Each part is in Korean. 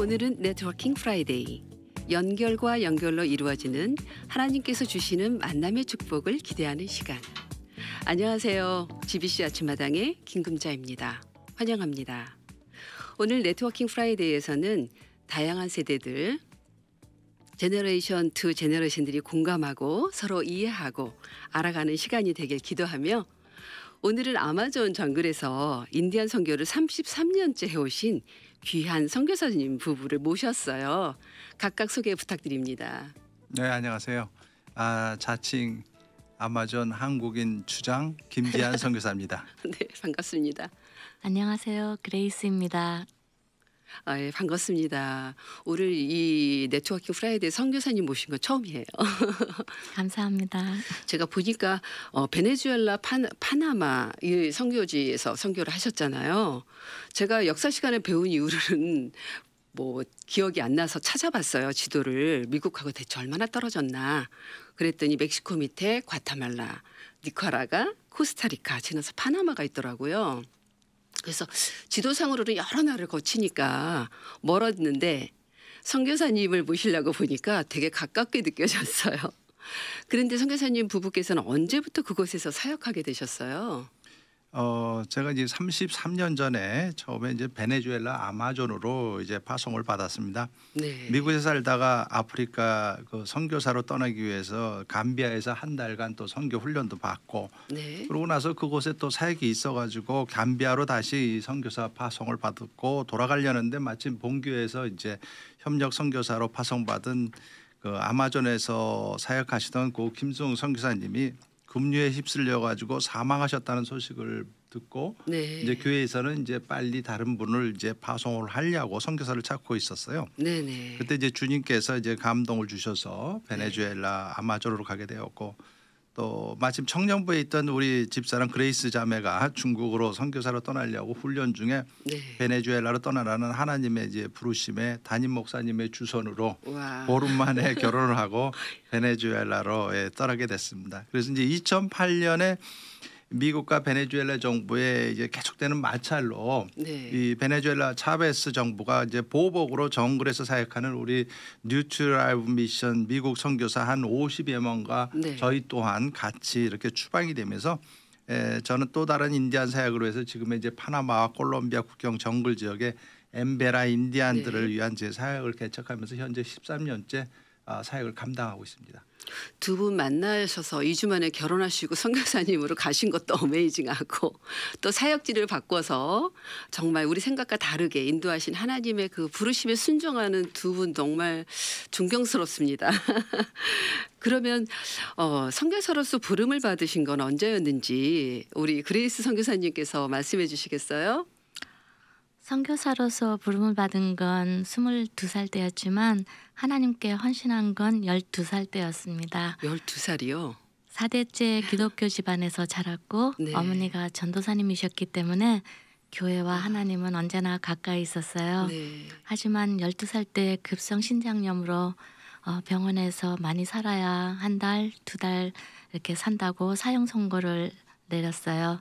오늘은 네트워킹 프라이데이 연결과 연결로 이루어지는 하나님께서 주시는 만남의 축복을 기대하는 시간 안녕하세요 GBC 아침마당의 김금자입니다 환영합니다 오늘 네트워킹 프라이데이에서는 다양한 세대들 제너레이션투제너레이션들이 공감하고 서로 이해하고 알아가는 시간이 되길 기도하며 오늘은 아마존 정글에서 인디언 선교를 33년째 해오신 귀한 선교사님 부부를 모셨어요. 각각 소개 부탁드립니다. 네, 안녕하세요. 아, 자칭 아마존 한국인 주장 김기한 선교사입니다. 네, 반갑습니다. 안녕하세요. 그레이스입니다. 아, 예, 반갑습니다. 오늘 이 네트워킹 프라이데이 선교사님 모신 건 처음이에요. 감사합니다. 제가 보니까 어, 베네수엘라 파, 나마이 선교지에서 선교를 하셨잖아요. 제가 역사 시간에 배운 이유는 뭐 기억이 안 나서 찾아봤어요 지도를 미국하고 대체 얼마나 떨어졌나 그랬더니 멕시코 밑에 과타말라 니카라가 코스타리카 지나서 파나마가 있더라고요 그래서 지도상으로는 여러 날을 거치니까 멀었는데 성교사님을 모시려고 보니까 되게 가깝게 느껴졌어요. 그런데 성교사님 부부께서는 언제부터 그곳에서 사역하게 되셨어요? 어 제가 이제 33년 전에 처음에 이제 베네수엘라 아마존으로 이제 파송을 받았습니다. 네. 미국에 살다가 아프리카 그 선교사로 떠나기 위해서 감비아에서 한 달간 또 선교 훈련도 받고 네. 그러고 나서 그곳에 또 사역이 있어가지고 감비아로 다시 선교사 파송을 받았고 돌아가려는데 마침 본교에서 이제 협력 선교사로 파송받은 그 아마존에서 사역하시던 고김승홍 그 선교사님이 급류에 휩쓸려 가지고 사망하셨다는 소식을 듣고 네. 이제 교회에서는 이제 빨리 다른 분을 이제 파송을 하려고 선교사를 찾고 있었어요. 네네. 네. 그때 이제 주님께서 이제 감동을 주셔서 네. 베네수엘라 아마조로 가게 되었고 또 마침 청년부에 있던 우리 집사람 그레이스 자매가 중국으로 선교사로 떠나려고 훈련 중에 네. 베네수엘라로 떠나라는 하나님의 이제 부르심에 담임 목사님의 주선으로 와. 보름 만에 결혼을 하고 베네수엘라로 예, 떠나게 됐습니다. 그래서 이제 2008년에 미국과 베네수엘라 정부의 이제 계속되는 마찰로 네. 이 베네수엘라 차베스 정부가 이제 보복으로 정글에서 사역하는 우리 뉴트라이브 미션 미국 선교사 한 50여 명과 네. 저희 또한 같이 이렇게 추방이 되면서 에, 저는 또 다른 인디안 사역으로 해서 지금의 이제 파나마와 콜롬비아 국경 정글 지역에 엠베라 인디안들을 네. 위한 제 사역을 개척하면서 현재 13년째 아, 사역을 감당하고 있습니다. 두 분 만나셔서 2주 만에 결혼하시고 선교사님으로 가신 것도 어메이징하고 또 사역지를 바꿔서 정말 우리 생각과 다르게 인도하신 하나님의 그 부르심에 순종하는 두 분 정말 존경스럽습니다. 그러면 어, 선교사로서 부름을 받으신 건 언제였는지 우리 그레이스 선교사님께서 말씀해 주시겠어요? 선교사로서 부름을 받은 건 22살 때였지만 하나님께 헌신한 건 12살 때였습니다. 12살이요? 4대째 기독교 집안에서 자랐고 네. 어머니가 전도사님이셨기 때문에 교회와 아. 하나님은 언제나 가까이 있었어요. 네. 하지만 12살 때 급성 신장염으로 어, 병원에서 많이 살아야 한 달, 두 달 이렇게 산다고 사형 선고를 내렸어요.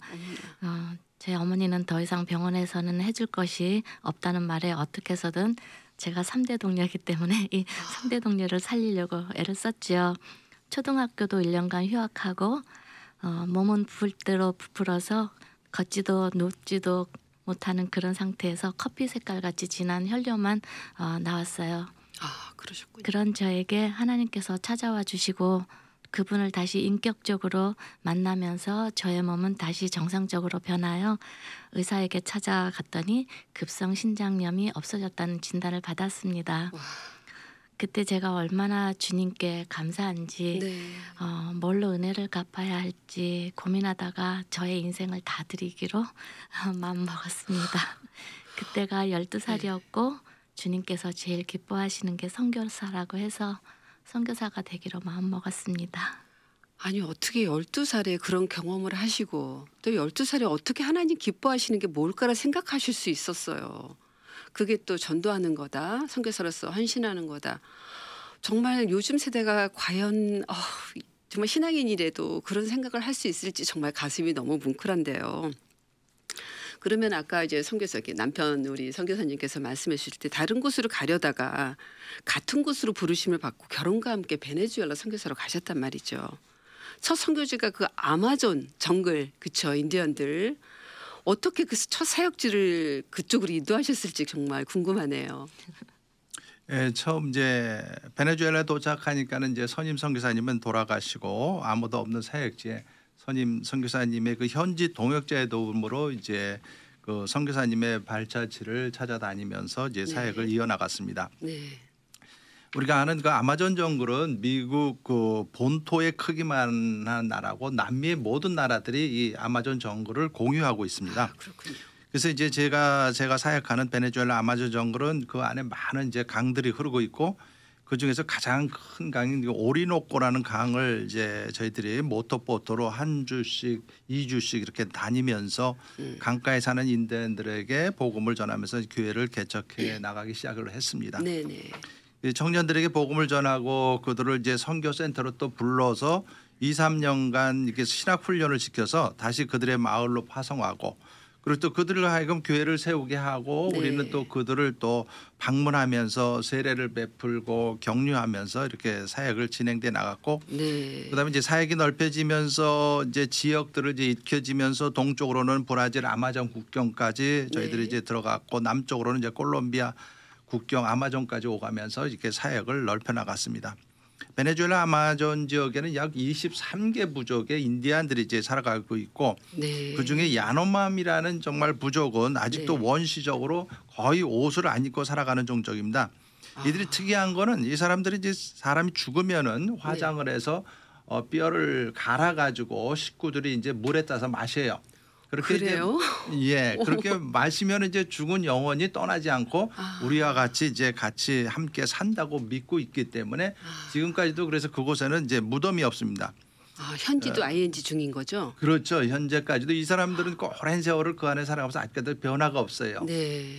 어, 제 어머니는 더 이상 병원에서는 해줄 것이 없다는 말에 어떻게 해서든 제가 3대 동료이기 때문에 이 3대 동료를 살리려고 애를 썼지요. 초등학교도 1년간 휴학하고 어, 몸은 불대로 부풀어서 걷지도 눕지도 못하는 그런 상태에서 커피 색깔같이 진한 혈뇨만 어, 나왔어요. 아, 그러셨군요. 그런 저에게 하나님께서 찾아와 주시고 그분을 다시 인격적으로 만나면서 저의 몸은 다시 정상적으로 변하여 의사에게 찾아갔더니 급성 신장염이 없어졌다는 진단을 받았습니다. 그때 제가 얼마나 주님께 감사한지 네. 어, 뭘로 은혜를 갚아야 할지 고민하다가 저의 인생을 다 드리기로 마음 먹었습니다. 그때가 열두 살이었고 네. 주님께서 제일 기뻐하시는 게선결사라고 해서 선교사가 되기로 마음먹었습니다. 아니 어떻게 12살에 그런 경험을 하시고 또 12살에 어떻게 하나님 기뻐하시는 게 뭘까라 생각하실 수 있었어요. 그게 또 전도하는 거다. 선교사로서 헌신하는 거다. 정말 요즘 세대가 과연 어, 정말 신앙인이라도 그런 생각을 할 수 있을지 정말 가슴이 너무 뭉클한데요. 그러면 아까 이제 성교사 남편 우리 성교사님께서 말씀해 주실 때 다른 곳으로 가려다가 같은 곳으로 부르심을 받고 결혼과 함께 베네수엘라 성교사로 가셨단 말이죠. 첫 선교지가 그 아마존 정글 그쵸 인디언들 어떻게 그 첫 사역지를 그쪽으로 이도하셨을지 정말 궁금하네요. 예, 처음 이제 베네수엘라 도착하니까는 이제 선임 선교사님은 돌아가시고 아무도 없는 사역지에 선임 선교사님의 그 현지 동역자의 도움으로 이제 그 선교사님의 발자취를 찾아다니면서 이제 네. 사역을 네. 이어나갔습니다. 네. 우리가 아는 그 아마존 정글은 미국 그 본토의 크기만 한 나라고 남미의 모든 나라들이 이 아마존 정글을 공유하고 있습니다. 아, 그렇군요. 그래서 이제 제가 제가 사역하는 베네수엘라 아마존 정글은 그 안에 많은 이제 강들이 흐르고 있고 그 중에서 가장 큰 강인 오리노코라는 강을 이제 저희들이 모터보트로 한 주씩 이 주씩 이렇게 다니면서 예. 강가에 사는 인대인들에게 복음을 전하면서 교회를 개척해 예. 나가기 시작을 했습니다. 네네. 청년들에게 복음을 전하고 그들을 이제 선교 센터로 또 불러서 2, 3년간 이렇게 신학 훈련을 시켜서 다시 그들의 마을로 파송하고 그리고 또 그들로 하여금 교회를 세우게 하고 네. 우리는 또 그들을 또 방문하면서 세례를 베풀고 격려하면서 이렇게 사역을 진행돼 나갔고 네. 그다음에 이제 사역이 넓혀지면서 이제 지역들을 이제 익혀지면서 동쪽으로는 브라질 아마존 국경까지 저희들이 네. 이제 들어갔고 남쪽으로는 이제 콜롬비아 국경 아마존까지 오가면서 이렇게 사역을 넓혀 나갔습니다. 베네수엘라 아마존 지역에는 약 23개 부족의 인디안들이 이제 살아가고 있고 네. 그중에 야노맘이라는 정말 부족은 아직도 네. 원시적으로 거의 옷을 안 입고 살아가는 종족입니다. 아. 이들이 아. 특이한 거는 이 사람들이 이제 사람이 죽으면은 네. 화장을 네. 해서 어, 뼈를 갈아 가지고 식구들이 이제 물에 따서 마셔요. 그렇게 그래요? 이제 예 그렇게 마시면 이제 죽은 영혼이 떠나지 않고 아. 우리와 같이 이제 같이 함께 산다고 믿고 있기 때문에 아. 지금까지도 그래서 그곳에는 이제 무덤이 없습니다. 아, 현지도 어, ING 중인 거죠? 그렇죠. 현재까지도 이 사람들은 오랜 세월을 그 안에 살아가면서 아직까지 변화가 없어요. 네.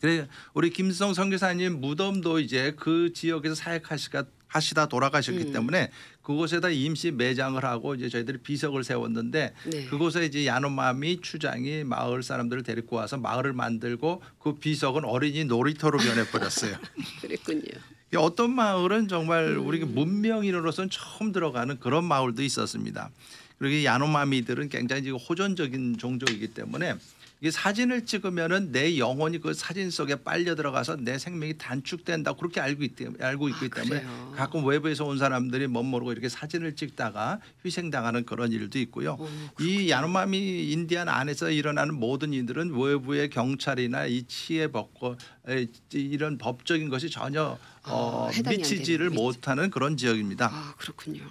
그래 우리 김수성 선교사님 무덤도 이제 그 지역에서 사역하시가 하시다 돌아가셨기 음. 때문에 그곳에다 임시 매장을 하고 이제 저희들이 비석을 세웠는데 네. 그곳에 이제 야노마미 추장이 마을 사람들을 데리고 와서 마을을 만들고 그 비석은 어린이 놀이터로 변해버렸어요. 그랬군요. 어떤 마을은 정말 음. 우리 문명인으로서는 처음 들어가는 그런 마을도 있었습니다. 그리고 야노마미들은 굉장히 호전적인 종족이기 때문에 이 사진을 찍으면은 내 영혼이 그 사진 속에 빨려 들어가서 내 생명이 단축된다 그렇게 알고 아, 있기 때문에 알고 있기 아, 때문에 가끔 외부에서 온 사람들이 멋 모르고 이렇게 사진을 찍다가 희생당하는 그런 일도 있고요. 오, 어, 이 야노마미 인디안 안에서 일어나는 모든 일들은 외부의 경찰이나 이 치에 벗고 이런 법적인 것이 전혀 아, 어, 미치지를 못하는 그런 지역입니다. 아 그렇군요.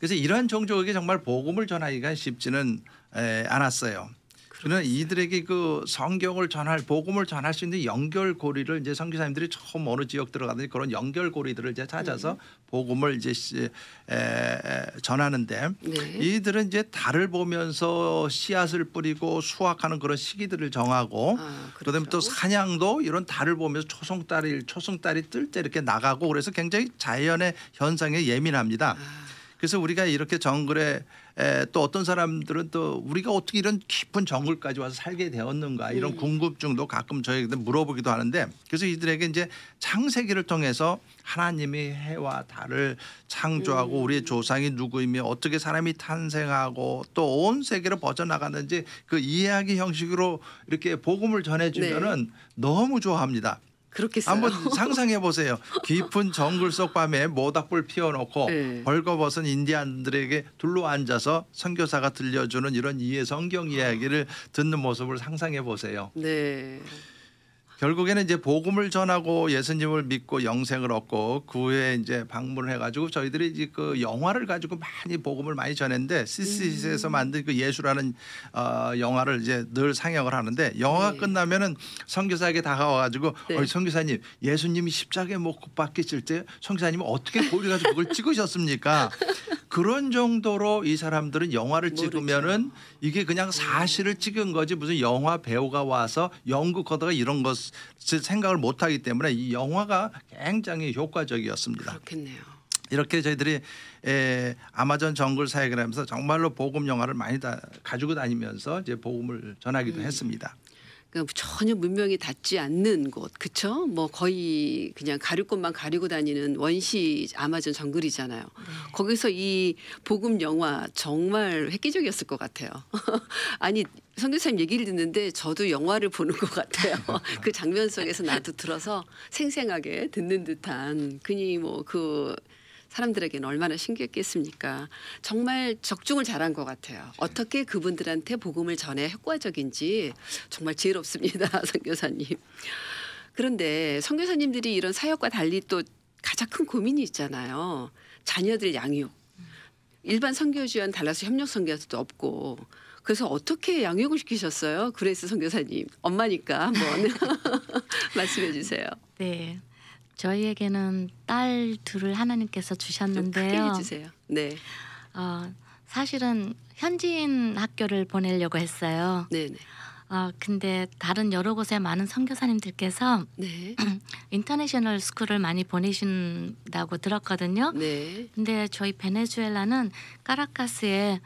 그래서 이러한 종족에게 정말 복음을 전하기가 쉽지는 에, 않았어요. 그러나 이들에게 그 성경을 전할 복음을 전할 수 있는 연결고리를 이제 선교사님들이 처음 어느 지역 들어가든지 그런 연결고리들을 이제 찾아서 네. 복음을 이제 시, 에, 전하는데 네. 이들은 이제 달을 보면서 씨앗을 뿌리고 수확하는 그런 시기들을 정하고 아, 그 그다음에 또 그렇죠. 사냥도 이런 달을 보면서 초승달이 초승달이 뜰 때 이렇게 나가고 그래서 굉장히 자연의 현상에 예민합니다. 아. 그래서 우리가 이렇게 정글에 에, 또 어떤 사람들은 또 우리가 어떻게 이런 깊은 정글까지 와서 살게 되었는가 이런 음. 궁금증도 가끔 저희한테 물어보기도 하는데 그래서 이들에게 이제 창세기를 통해서 하나님이 해와 달을 창조하고 음. 우리의 조상이 누구이며 어떻게 사람이 탄생하고 또 온 세계로 벗어나갔는지그 이야기 형식으로 이렇게 복음을 전해주면은 네. 너무 좋아합니다. 그렇겠어요. 한번 상상해 보세요. 깊은 정글 속 밤에 모닥불 피워놓고 네. 벌거벗은 인디안들에게 둘러 앉아서 선교사가 들려주는 이런 이해 성경 이야기를 듣는 모습을 상상해 보세요. 네. 결국에는 이제 복음을 전하고 예수님을 믿고 영생을 얻고 그 후에 이제 방문을 해가지고 저희들이 이제 그 영화를 가지고 많이 복음을 많이 전했는데 CCC에서 음. 만든 그 예수라는 어, 영화를 이제 늘 상영을 하는데 영화가 네. 끝나면은 성교사에게 다가와가지고 네. 어, 선교사님 예수님이 십자가에 못 박히실 때성교사님은 어떻게 보기가지고 그걸 찍으셨습니까? 그런 정도로 이 사람들은 영화를 찍으면은 이게 그냥 네. 사실을 찍은 거지 무슨 영화 배우가 와서 연극하다가 이런 것 생각을 못 하기 때문에 이 영화가 굉장히 효과적이었습니다. 그렇겠네요. 이렇게 저희들이 에, 아마존 정글 사역을 하면서 정말로 복음 영화를 많이 다 가지고 다니면서 이제 복음을 전하기도 음. 했습니다. 전혀 문명이 닿지 않는 곳, 그쵸? 뭐 거의 그냥 가릴 곳만 가리고 다니는 원시 아마존 정글이잖아요. 네. 거기서 이 복음 영화 정말 획기적이었을 것 같아요. 아니 선교사님 얘기를 듣는데 저도 영화를 보는 것 같아요. 그 장면 속에서 나도 들어서 생생하게 듣는 듯한 그니 뭐그 사람들에게는 얼마나 신기했겠습니까. 정말 적중을 잘한 것 같아요. 네. 어떻게 그분들한테 복음을 전해 효과적인지 정말 지혜롭습니다. 선교사님. 그런데 선교사님들이 이런 사역과 달리 또 가장 큰 고민이 있잖아요. 자녀들 양육. 일반 선교지원 달라서 협력 선교사도 없고 그래서 어떻게 양육을 시키셨어요? 그레이스 선교사님 엄마니까 한번 말씀해 주세요. 네. 저희에게는 딸 둘을 하나님께서 주셨는데요. 크게 해주세요. 네. 어, 사실은 현지인 학교를 보내려고 했어요. 네, 네. 어, 근데 다른 여러 곳에 많은 선교사님들께서 네. 인터내셔널 스쿨을 많이 보내신다고 들었거든요. 네. 근데 저희 베네수엘라는 까라카스에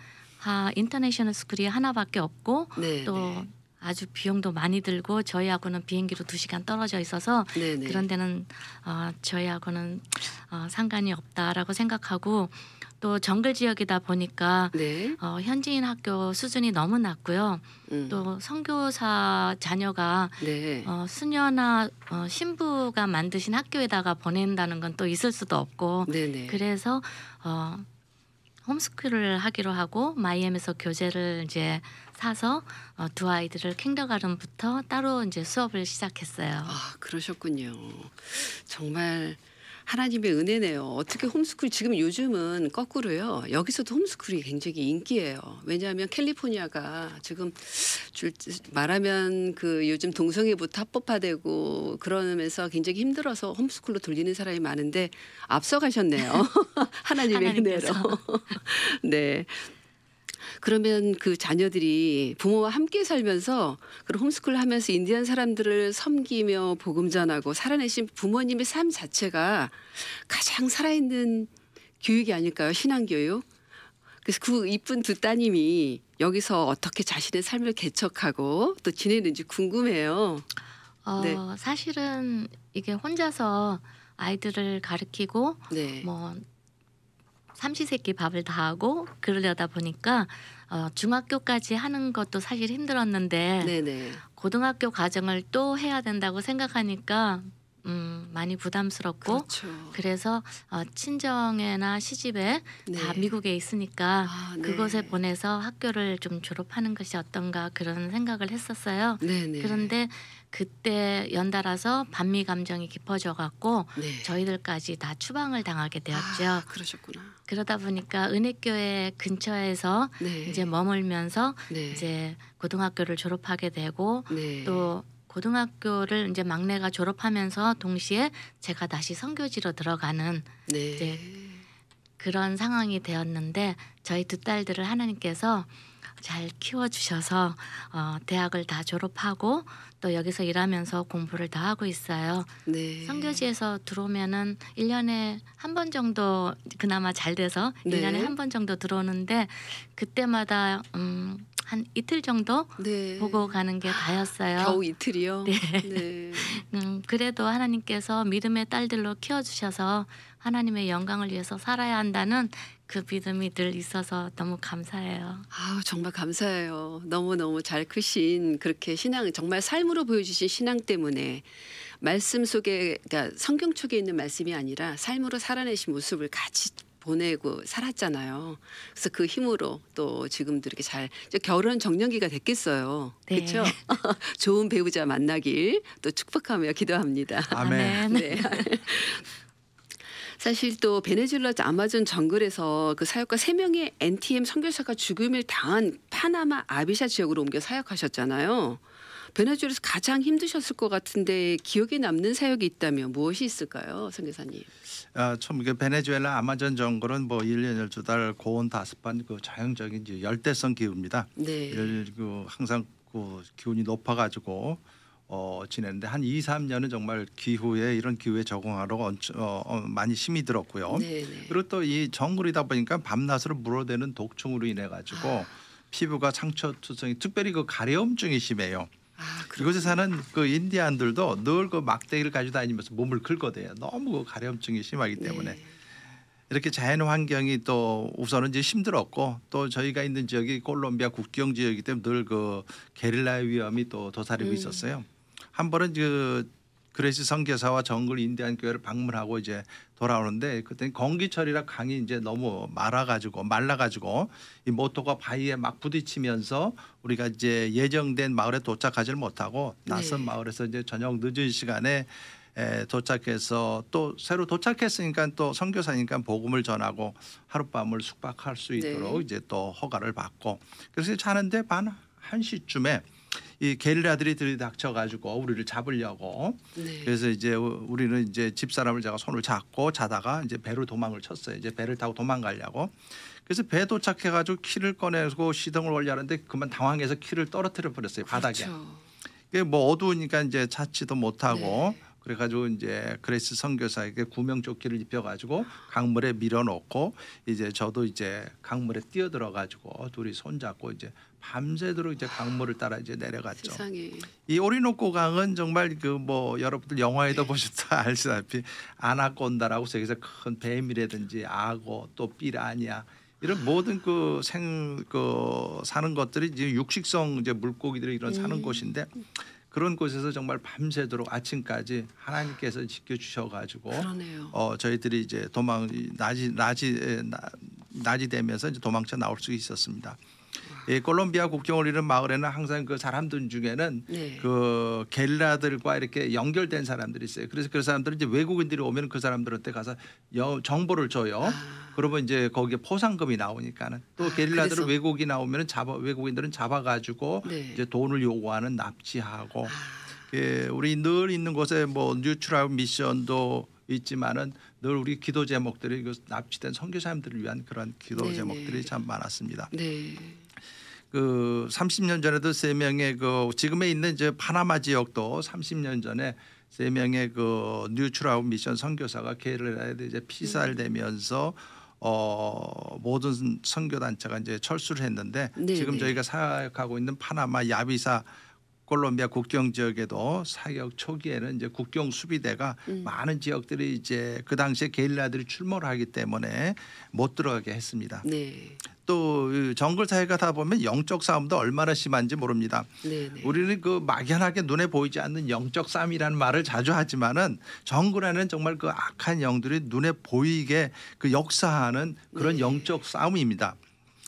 아, 인터내셔널 스쿨이 하나밖에 없고 네, 또 네. 아주 비용도 많이 들고 저희하고는 비행기로 두 시간 떨어져 있어서 네네. 그런 데는 어, 저희하고는 어, 상관이 없다라고 생각하고 또 정글 지역이다 보니까 네. 어, 현지인 학교 수준이 너무 낮고요. 음. 또 선교사 자녀가 네. 어, 수녀나 어, 신부가 만드신 학교에다가 보낸다는 건 또 있을 수도 없고 네네. 그래서 어, 홈스쿨을 하기로 하고 마이애미에서 교재를 이제 사서 어, 두 아이들을 킹더가름부터 따로 이제 수업을 시작했어요. 아 그러셨군요. 정말 하나님의 은혜네요. 어떻게 홈스쿨 지금 요즘은 거꾸로요. 여기서도 홈스쿨이 굉장히 인기예요. 왜냐하면 캘리포니아가 지금 줄, 말하면 그 요즘 동성애부터 합법화되고 그러면서 굉장히 힘들어서 홈스쿨로 돌리는 사람이 많은데 앞서가셨네요. 하나님의 은혜로. 네. 그러면 그 자녀들이 부모와 함께 살면서 그런 홈스쿨 하면서 인디안 사람들을 섬기며 복음 전하고 살아내신 부모님의 삶 자체가 가장 살아있는 교육이 아닐까요? 신앙 교육. 그래서 그 이쁜 두 따님이 여기서 어떻게 자신의 삶을 개척하고 또 지내는지 궁금해요. 어, 네. 사실은 이게 혼자서 아이들을 가르키고 네. 뭐 삼시세끼 밥을 다 하고 그러려다 보니까 어, 중학교까지 하는 것도 사실 힘들었는데 네네. 고등학교 과정을 또 해야 된다고 생각하니까 음, 많이 부담스럽고 그렇죠. 그래서 어, 친정에나 시집에 네. 다 미국에 있으니까 아, 네. 그곳에 보내서 학교를 좀 졸업하는 것이 어떤가 그런 생각을 했었어요. 네네. 그런데 그때 연달아서 반미 감정이 깊어져 갖고 네. 저희들까지 다 추방을 당하게 되었죠. 아, 그러셨구나. 그러다 보니까 은혜교회 근처에서 네. 이제 머물면서 네. 이제 고등학교를 졸업하게 되고 네. 또 고등학교를 이제 막내가 졸업하면서 동시에 제가 다시 선교지로 들어가는 네. 이제 그런 상황이 되었는데 저희 두 딸들을 하나님께서 잘 키워주셔서 어, 대학을 다 졸업하고 또 여기서 일하면서 공부를 다 하고 있어요. 네. 성교지에서 들어오면은 1년에 한 번 정도 그나마 잘 돼서 1년에 한 번 정도 들어오는데 그때마다 음한 이틀 정도 네. 보고 가는 게 아, 다였어요. 겨우 이틀이요. 네. 네. 음, 그래도 하나님께서 믿음의 딸들로 키워주셔서 하나님의 영광을 위해서 살아야 한다는 그 믿음이 늘 있어서 너무 감사해요. 아 정말 감사해요. 너무 너무 잘 크신 그렇게 신앙 정말 삶으로 보여주신 신앙 때문에 말씀 속에 그러니까 성경 쪽에 있는 말씀이 아니라 삶으로 살아내신 모습을 같이 보내고 살았잖아요. 그래서 그 힘으로 또 지금도 이렇게 잘 결혼 정년기가 됐겠어요. 네. 그렇죠? 좋은 배우자 만나길 또 축복하며 기도합니다. 아멘. 네. 사실 또 베네수엘라 아마존 정글에서 그사역과 세명의 NTM 선교사가 죽음을 당한 파나마 아비샤 지역으로 옮겨 사역하셨잖아요. 베네수엘에서 가장 힘드셨을 것 같은데 기억에 남는 사역이 있다면 무엇이 있을까요, 선교사님? 아, 참이 베네수엘라 아마존 정글은 뭐 1년 12달 고온 다습한 그 자연적인 이제 열대성 기후입니다. 네. 그 항상 그 기온이 높아 가지고 어, 지냈는데 한 2, 3년은 정말 기후에 이런 기후에 적응하러 얹, 어, 어, 많이 힘이 들었고요. 네네. 네. 그리고 또 이 정글이다 보니까 밤낮으로 물어대는 독충으로 인해 가지고 아. 피부가 상처투성이 특별히 그 가려움증이 심해요. 아, 이곳에 사는 그 인디안들도 늘 그 막대기를 가지고 다니면서 몸을 긁어대요. 너무 그 가려움증이 심하기 네. 때문에 네. 이렇게 자연 환경이 또 우선은 이제 힘들었고 또 저희가 있는 지역이 콜롬비아 국경 지역이기 때문에 늘 그 게릴라 의 위험이 또 도사리고 음. 있었어요. 한 번은 그 그레이스 선교사와 정글 인디안 교회를 방문하고 이제 돌아오는데 그때 건기철이라 강이 이제 너무 말아가지고 말라가지고 이 모터가 바위에 막 부딪히면서 우리가 이제 예정된 마을에 도착하지를 못하고 낯선 네. 마을에서 이제 저녁 늦은 시간에 에, 도착해서 또 새로 도착했으니까 또 선교사니까 복음을 전하고 하룻밤을 숙박할 수 네. 있도록 네. 이제 또 허가를 받고 그래서 자는데 반 한시쯤에 이 게릴라들이 들이닥쳐가지고 우리를 잡으려고 네. 그래서 이제 우리는 이제 집 사람을 제가 손을 잡고 자다가 이제 배로 도망을 쳤어요. 이제 배를 타고 도망가려고. 그래서 배 도착해가지고 키를 꺼내고 시동을 올려는데 그만 당황해서 키를 떨어뜨려 버렸어요 바닥에. 그렇죠. 게뭐 어두우니까 이제 찾지도 못하고. 네. 그래가지고 이제 그레이스 선교사에게 구명조끼를 입혀가지고 강물에 밀어넣고 이제 저도 이제 강물에 뛰어들어가지고 둘이 손잡고 이제 밤새도록 이제 강물을 따라 이제 내려갔죠. 세상에. 이 오리노코 강은 정말 그 뭐 여러분들 영화에도 예. 보셨다 알시다시피 아나콘다라고 저기서 큰 뱀이라든지 악어 또삐라니아 이런 모든 그 생그 그 사는 것들이 이제 육식성 이제 물고기들이 이런 사는 음. 곳인데 그런 곳에서 정말 밤새도록 아침까지 하나님께서 지켜주셔가지고 어, 저희들이 이제 도망 낮이 낮이 낮이 되면서 이제 도망쳐 나올 수 있었습니다. 이 콜롬비아 국경을 잃은 마을에는 항상 그 사람들 중에는 네. 그 게릴라들과 이렇게 연결된 사람들이 있어요. 그래서 그 사람들은 이제 외국인들이 오면 그 사람들한테 가서 여, 정보를 줘요. 아. 그러면 이제 거기에 포상금이 나오니까는 또 아, 게릴라들은 아, 외국이 나오면 잡아 외국인들은 잡아가지고 네. 이제 돈을 요구하는 납치하고 아. 예, 우리 늘 있는 곳에 뭐뉴트 r a 미션도 있지만은 늘 우리 기도 제목들이 그 납치된 선교사님들을 위한 그런 기도 네, 네 제목들이 참 많았습니다. 네. 그 30년 전에도 세 명의 그 지금에 있는 이제 파나마 지역도 30년 전에 세 명의 그 뉴트라우 미션 선교사가 개를 해야 이제 피살되면서 네. 어 모든 선교 단체가 이제 철수를 했는데 네네. 지금 네. 저희가 사역하고 있는 파나마 야비사 콜롬비아 국경 지역에도 사격 초기에는 이제 국경 수비대가 음. 많은 지역들이 이제 그 당시에 게릴라들이 출몰하기 때문에 못 들어가게 했습니다. 네. 또 정글 사회가 다 보면 영적 싸움도 얼마나 심한지 모릅니다. 네네. 네. 우리는 그 막연하게 눈에 보이지 않는 영적 싸움이라는 말을 자주 하지만은 정글에는 정말 그 악한 영들이 눈에 보이게 그 역사하는 그런 네 영적 싸움입니다.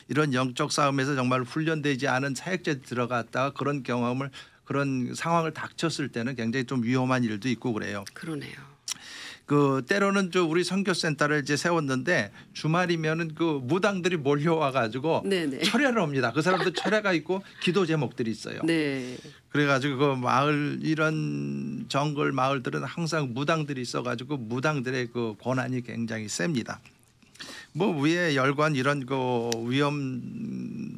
이런 영적 싸움에서 정말 훈련되지 않은 사역제 들어갔다가 그런 경험을 그런 상황을 닥쳤을 때는 굉장히 좀 위험한 일도 있고 그래요. 그러네요. 그 때로는 저 우리 선교센터를 이제 세웠는데 주말이면은 그 무당들이 몰려와 가지고 네, 네. 철회를 옵니다. 그 사람들 철회가 있고 기도 제목들이 있어요. 네. 그래가지고 그 마을 이런 정글 마을들은 항상 무당들이 있어가지고 무당들의 그 권한이 굉장히 셉니다. 뭐 위에 열관 이런 거 위험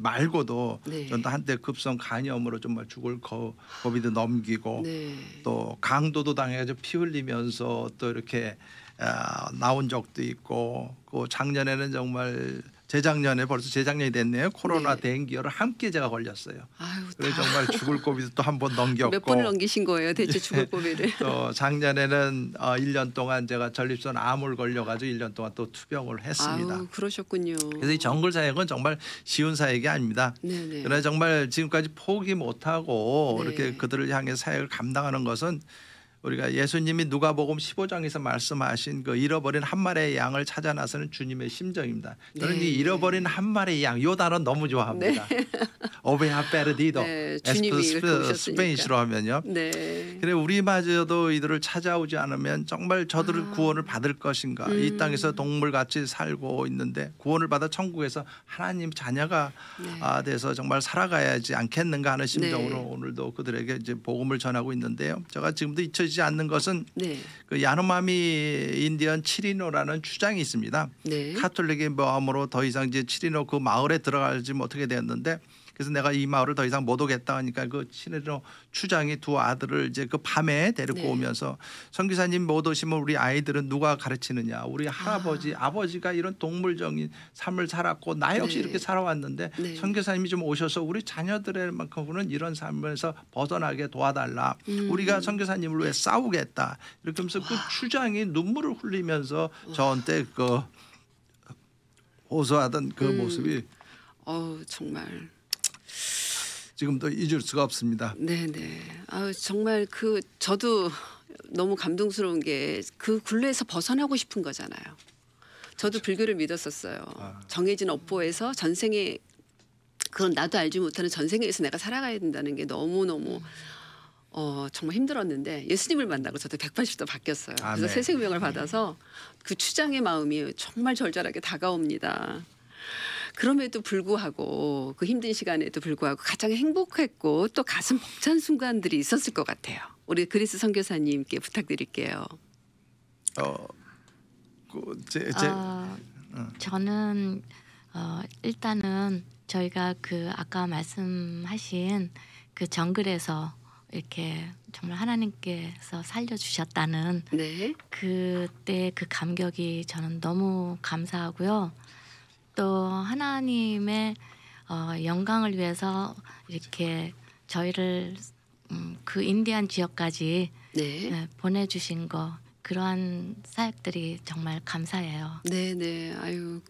말고도 네. 전또 한때 급성 간염으로 정말 죽을 거, 고비도 넘기고 네. 또 강도도 당해가지고 피 흘리면서 또 이렇게 어, 나온 적도 있고 그 작년에는 정말 재작년에 벌써 재작년이 됐네요. 코로나 네. 댕기열을 함께 제가 걸렸어요. 아유, 그래 정말 죽을 고비도 또한 번 넘겼고 몇 번을 넘기신 거예요, 대체 죽을 예. 고비를. 또 작년에는 어, 1년 동안 제가 전립선 암을 걸려가지고 1년 동안 또 투병을 했습니다. 아유, 그러셨군요. 그래서 이 정글 사역은 정말 쉬운 사역이 아닙니다. 네네. 네. 그러나 정말 지금까지 포기 못하고 네. 이렇게 그들을 향해 사역을 감당하는 것은 우리가 예수님이 누가복음 15장에서 말씀하신 그 잃어버린 한 마리의 양을 찾아 나서는 주님의 심정입니다. 저는 네. 이 예, 예. 잃어버린 한 마리의 양, 요 단어 너무 좋아합니다. 네. 오베아 베르디도 네, 에스프, 스페인시로 하면요. 네. 그래 우리마저도 이들을 찾아오지 않으면 정말 저들을 아. 구원을 받을 것인가? 음. 이 땅에서 동물같이 살고 있는데 구원을 받아 천국에서 하나님 자녀가 네. 아, 돼서 정말 살아가야지 않겠는가 하는 심정으로 네. 오늘도 그들에게 이제 복음을 전하고 있는데요. 제가 지금도 2 0 2 보지 않는 것은 네. 그 야노마미 인디언 치리노라는 주장이 있습니다. 네. 카톨릭의 모함으로 더 이상 이제 치리노 그 마을에 들어가지 못하게 되었는데 그래서 내가 이 마을을 더 이상 못 오겠다 하니까 그 시내로 추장이 두 아들을 이제 그 밤에 데리고 네. 오면서 선교사님 못 오시면 우리 아이들은 누가 가르치느냐 우리 아. 할아버지 아. 버지가 이런 동물적인 삶을 살았고 나 역시 네. 이렇게 살아왔는데 네. 선교사님이 좀 오셔서 우리 자녀들만큼은 이런 삶에서 벗어나게 도와달라 음. 우리가 선교사님을 위해 싸우겠다 이렇게 하면서 그 와. 그 추장이 눈물을 흘리면서 와. 저한테 그 호소하던 그 음. 모습이 어 정말 지금도 잊을 수가 없습니다. 네네. 아 정말 그 저도 너무 감동스러운 게 그 굴레에서 벗어나고 싶은 거잖아요. 저도 그렇죠. 불교를 믿었었어요. 아. 정해진 업보에서 전생에 그건 나도 알지 못하는 전생에서 내가 살아가야 된다는 게 너무 너무 어, 정말 힘들었는데 예수님을 만나고 저도 180도 바뀌었어요. 아, 그래서 네. 새 생명을 음. 받아서 그 추장의 마음이 정말 절절하게 다가옵니다. 그럼에도 불구하고 그 힘든 시간에도 불구하고 가장 행복했고 또 가슴 벅찬 순간들이 있었을 것 같아요. 우리 그리스 선교사님께 부탁드릴게요. 어, 그 제, 제, 어, 저는 어, 일단은 저희가 그 아까 말씀하신 그 정글에서 이렇게 정말 하나님께서 살려주셨다는 네. 그때 그 감격이 저는 너무 감사하고요. 또 하나님의 어, 영광을 위해서 이렇게 저희를 음, 그 인디안 지역까지 네. 네, 보내주신 거 그러한 사역들이 정말 감사해요. 네네 네. 아유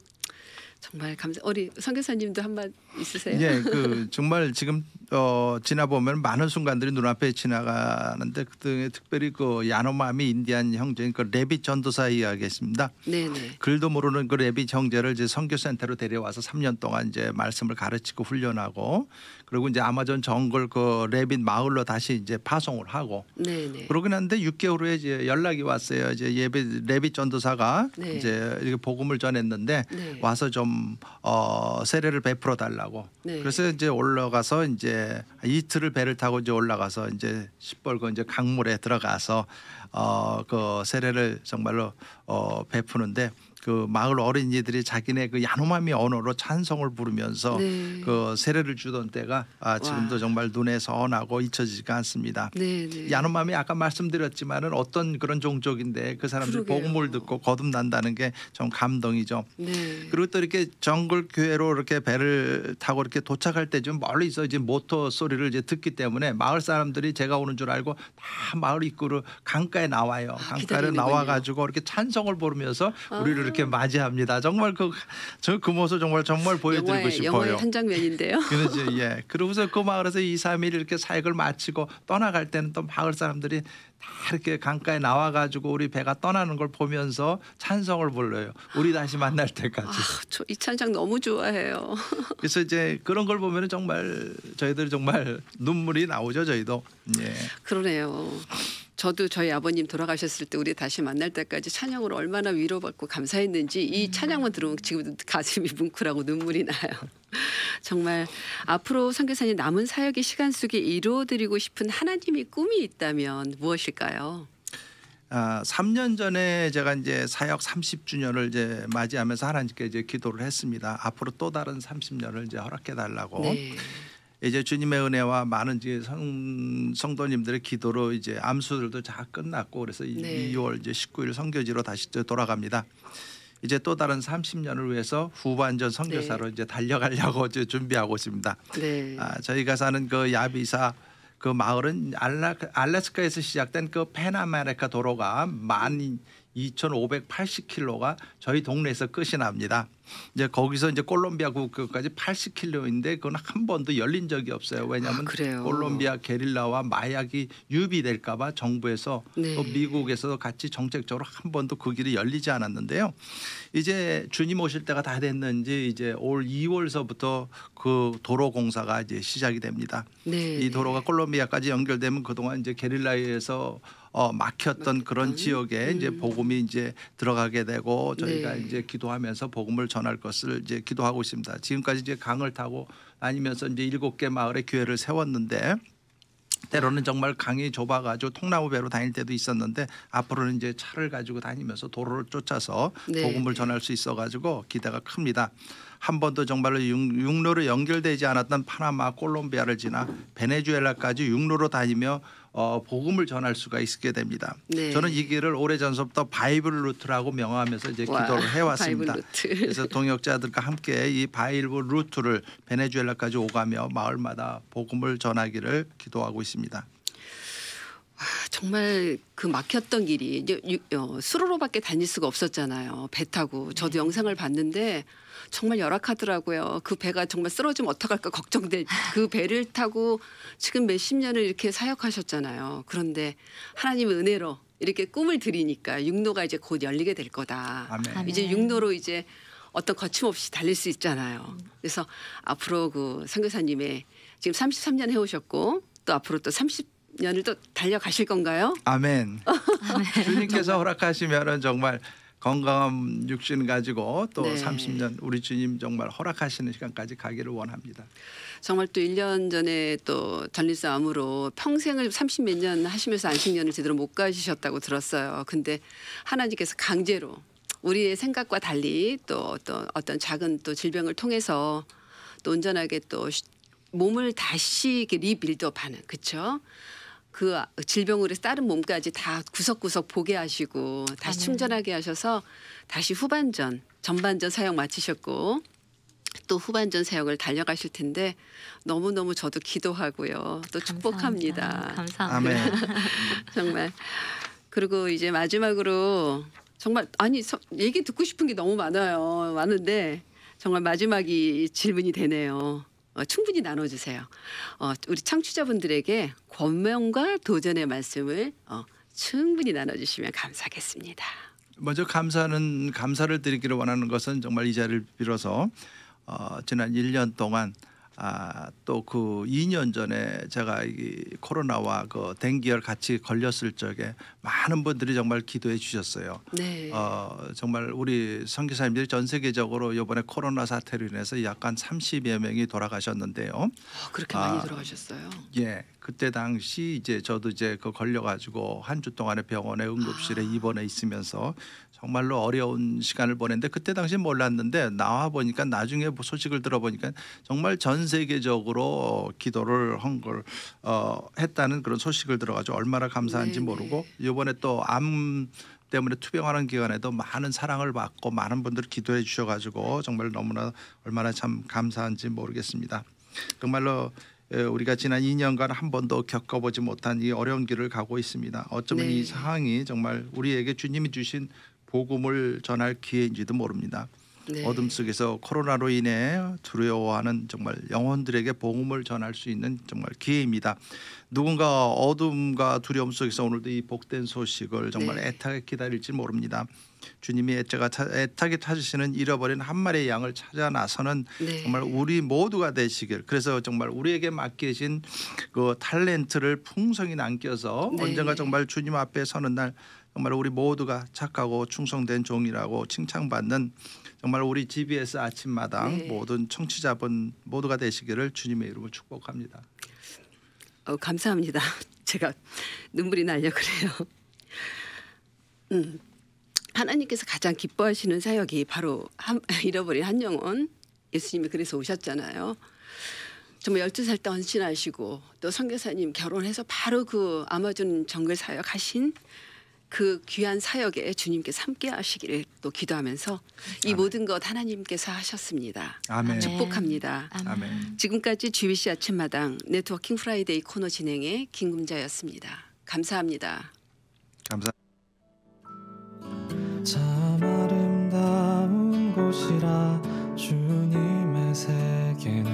정말 감사. 우리 선교사님도 한말 있으세요? 예, 그 정말 지금 어, 지나 보면 많은 순간들이 눈앞에 지나가는데 그때 특별히 그 야노마미 인디안 형제인 그 레비 전도사 이야기했습니다. 네, 네. 글도 모르는 그 레비 형제를 이제 선교센터로 데려와서 3년 동안 이제 말씀을 가르치고 훈련하고 그리고 이제 아마존 정글 그 레빗 마을로 다시 이제 파송을 하고. 네, 네. 그러긴 한데 6개월 후에 이제 연락이 왔어요. 이제 예비 레비 전도사가 네. 이제 이렇게 복음을 전했는데 네. 와서 좀 어, 세례를 베풀어 달라고. 네. 그래서 이제 올라가서 이제 이틀을 배를 타고 이제 올라가서 이제 시뻘건 이제 강물에 들어가서 어, 그 세례를 정말로 어, 베푸는데 그 마을 어린이들이 자기네 그 야노마미 언어로 찬송을 부르면서 네. 그 세례를 주던 때가 아, 지금도 와. 정말 눈에 선하고 잊혀지지가 않습니다. 네, 네. 야노마미 아까 말씀드렸지만은 어떤 그런 종족인데 그 사람들이 그 복음을 듣고 거듭난다는 게 좀 감동이죠. 네. 그리고 또 이렇게 정글 교회로 이렇게 배를 타고 이렇게 도착할 때 좀 멀리 있어 이제 모터 소리를 이제 듣기 때문에 마을 사람들이 제가 오는 줄 알고 다 마을 입구로 강가에 나와요. 아, 강가를 나와 가지고 이렇게 찬송을 부르면서 우리를 아. 이렇게 음. 맞이합니다. 정말 그저그 그 모습 정말 정말 보여드리고 영화의, 싶어요. 영화의 한 장면인데요. 그렇지, 예. 그러고서 그 마을에서 이삼일 이렇게 사역을 마치고 떠나갈 때는 또 마을 사람들이 다 이렇게 강가에 나와가지고 우리 배가 떠나는 걸 보면서 찬성을 불러요. 우리 다시 만날 때까지. 아, 저이 찬장 너무 좋아해요. 그래서 이제 그런 걸 보면 정말 저희들 정말 눈물이 나오죠 저희도. 예. 그러네요. 저도 저희 아버님 돌아가셨을 때 우리 다시 만날 때까지 찬양을 얼마나 위로받고 감사했는지 이 음. 찬양만 들으면 지금도 가슴이 뭉클하고 눈물이 나요. 정말 앞으로 선교사님 남은 사역의 시간 속에 이루어드리고 싶은 하나님의 꿈이 있다면 무엇일까요? 아, 3년 전에 제가 이제 사역 30주년을 이제 맞이하면서 하나님께 이제 기도를 했습니다. 앞으로 또 다른 30년을 이제 허락해 달라고. 네. 이제 주님의 은혜와 많은 이제 성, 성도님들의 기도로 이제 암수들도 다 끝났고 그래서 네. 2월 이제 19일 성교지로 다시 돌아갑니다. 이제 또 다른 30년을 위해서 후반전 성교사로 네. 이제 달려가려고 이제 준비하고 있습니다. 네. 아, 저희가 사는 그 야비사 그 마을은 알라, 알래스카에서 시작된 그 페나메리카 도로가 만 2,580킬로가 저희 동네에서 끝이 납니다. 이제 거기서 이제 콜롬비아 국경까지 80킬로인데 그건 한 번도 열린 적이 없어요. 왜냐하면 아, 콜롬비아 게릴라와 마약이 유비될까봐 정부에서 네. 또 미국에서도 같이 정책적으로 한 번도 그 길이 열리지 않았는데요. 이제 주님 오실 때가 다 됐는지 이제 올 2월서부터 그 도로 공사가 이제 시작이 됩니다. 네. 이 도로가 콜롬비아까지 연결되면 그동안 이제 게릴라에서 어, 막혔던 그런 지역에 음. 이제 복음이 이제 들어가게 되고 저희가 네. 이제 기도하면서 복음을 전할 것을 이제 기도하고 있습니다. 지금까지 이제 강을 타고 다니면서 이제 일곱 개 마을의 교회를 세웠는데 때로는 정말 강이 좁아가지고 통나무 배로 다닐 때도 있었는데 앞으로는 이제 차를 가지고 다니면서 도로를 쫓아서 네. 복음을 전할 수 있어가지고 기대가 큽니다. 한 번도 정말로 육로로 연결되지 않았던 파나마, 콜롬비아를 지나 베네수엘라까지 육로로 다니며 어, 복음을 전할 수가 있게 됩니다. 네. 저는 이 길을 오래전서부터 바이블 루트라고 명하면서 이제 기도를 해왔습니다. 그래서 동역자들과 함께 이 바이블 루트를 베네수엘라까지 오가며 마을마다 복음을 전하기를 기도하고 있습니다. 와, 정말 그 막혔던 길이 이제 어, 수로로밖에 다닐 수가 없었잖아요. 배 타고 저도 네. 영상을 봤는데 정말 열악하더라고요. 그 배가 정말 쓰러지면 어떡할까 걱정될 그 배를 타고 지금 몇 십 년을 이렇게 사역하셨잖아요. 그런데 하나님의 은혜로 이렇게 꿈을 드리니까 육로가 이제 곧 열리게 될 거다. 아멘. 이제 육로로 이제 어떤 거침없이 달릴 수 있잖아요. 그래서 앞으로 그 선교사님의 지금 33년 해오셨고 또 앞으로 또 30. 년을 또 달려가실 건가요? 아멘. 주님께서 허락하시면 정말 건강한 육신 가지고 또 네. 30년 우리 주님 정말 허락하시는 시간까지 가기를 원합니다. 정말 또 1년 전에 또 전립사암으로 평생을 30몇년 하시면서 안식년을 제대로 못 가시셨다고 들었어요. 근데 하나님께서 강제로 우리의 생각과 달리 또 어떤 어떤 작은 또 질병을 통해서 또 온전하게 또 몸을 다시 이렇게 리빌드업하는 그렇죠? 그 질병으로 다른 몸까지 다 구석구석 보게 하시고 다시 네. 충전하게 하셔서 다시 후반전, 전반전 사용 마치셨고 또 후반전 사역을 달려가실 텐데 너무너무 저도 기도하고요. 또 축복합니다. 감사합니다. 감사 정말. 그리고 이제 마지막으로 정말 아니 서, 얘기 듣고 싶은 게 너무 많아요. 많은데 정말 마지막이 질문이 되네요. 어, 충분히 나눠주세요. 어, 우리 청취자분들에게 권명과 도전의 말씀을 어, 충분히 나눠주시면 감사하겠습니다. 먼저 감사는 감사를 드리기를 원하는 것은 정말 이 자리를 빌어서 어, 지난 1년 동안 아, 또그 2년 전에 제가 이 코로나와 그 댕기열 같이 걸렸을 적에 많은 분들이 정말 기도해 주셨어요. 네. 어, 정말 우리 선교사님들이 전 세계적으로 이번에 코로나 사태로 인해서 약간 30여 명이 돌아가셨는데요. 어, 그렇게 많이 아, 돌아가셨어요? 예. 그때 당시 이제 저도 이제 그 걸려가지고 한 주 동안에 병원에 응급실에 아. 입원해 있으면서 정말로 어려운 시간을 보냈는데 그때 당시 몰랐는데 나와 보니까 나중에 뭐 소식을 들어보니까 정말 전 세계적으로 기도를 한걸 어, 했다는 그런 소식을 들어가지고 얼마나 감사한지 네네. 모르고 이번에 또 암 때문에 투병하는 기간에도 많은 사랑을 받고 많은 분들 기도해 주셔가지고 정말 너무나 얼마나 참 감사한지 모르겠습니다. 정말로 우리가 지난 2년간 한 번도 겪어보지 못한 이 어려운 길을 가고 있습니다. 어쩌면 네. 이 상황이 정말 우리에게 주님이 주신 복음을 전할 기회인지도 모릅니다. 네. 어둠 속에서 코로나로 인해 두려워하는 정말 영혼들에게 복음을 전할 수 있는 정말 기회입니다. 누군가 어둠과 두려움 속에서 오늘도 이 복된 소식을 정말 네. 애타게 기다릴지 모릅니다. 주님이 애자가 애타게 찾으시는 잃어버린 한 마리의 양을 찾아 나서는 네. 정말 우리 모두가 되시길 그래서 정말 우리에게 맡기신 그 탤런트를 풍성히 남겨서 네. 언젠가 정말 주님 앞에 서는 날 정말 우리 모두가 착하고 충성된 종이라고 칭찬받는 정말 우리 GBS 아침마당 네. 모든 청취자분 모두가 되시기를 주님의 이름으로 축복합니다. 어, 감사합니다. 제가 눈물이 날려 그래요. 음, 하나님께서 가장 기뻐하시는 사역이 바로 한, 잃어버린 한 영혼 예수님이 그래서 오셨잖아요. 정말 열두 살때 헌신하시고 또 선교사님 결혼해서 바로 그 아마존 정글 사역 하신 그 귀한 사역에 주님께서 함께 하시기를 또 기도하면서 이 아멘. 모든 것 하나님께서 하셨습니다. 아멘. 축복합니다. 아멘. 지금까지 GBC 아침마당 네트워킹 프라이데이 코너 진행의 김금자였습니다. 감사합니다. 감사. 참 아름다운 곳이라 주님의 세계는